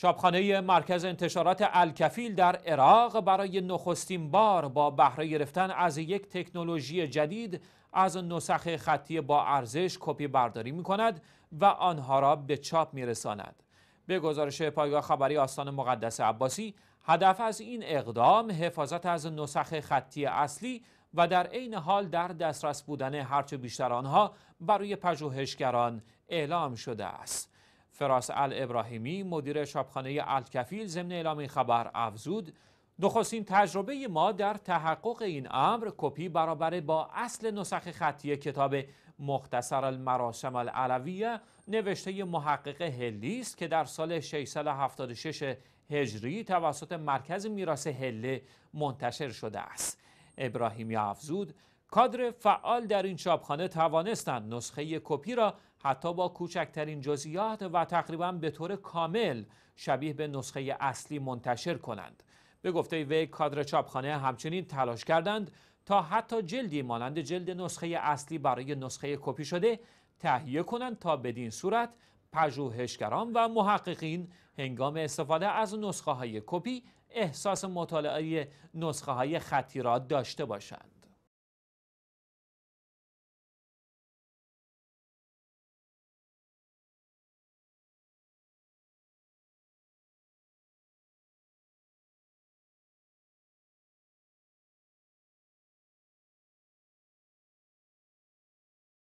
چاپخانه مرکز انتشارات الکفیل در عراق برای نخستین بار با بهره گرفتن از یک تکنولوژی جدید از نسخ خطی با ارزش کپی برداری می کند و آنها را به چاپ می رساند. به گزارش پایگاه خبری آستان مقدس عباسی هدف از این اقدام حفاظت از نسخ خطی اصلی و در عین حال در دسترس بودن هرچه بیشتر آنها برای پژوهشگران اعلام شده است. فراس ابراهیمی مدیر شبخانه الکفیل ضمن اعلام این خبر افزود نخستین تجربه ما در تحقق این امر کپی برابر با اصل نسخ خطی کتاب مختصر المراسم العلویه نوشته محقق هلی است که در سال 676 هجری توسط مرکز میراث هله منتشر شده است ابراهیمی افزود کادر فعال در این چاپخانه توانستند نسخه کپی را حتی با کوچکترین جزئیات و تقریبا به طور کامل شبیه به نسخه اصلی منتشر کنند به گفته وی کادر چاپخانه همچنین تلاش کردند تا حتی جلدی مانند جلد نسخه اصلی برای نسخه کپی شده تهیه کنند تا بدین صورت پژوهشگران و محققین هنگام استفاده از نسخه های کپی احساس مطالعه نسخه های خطی را داشته باشند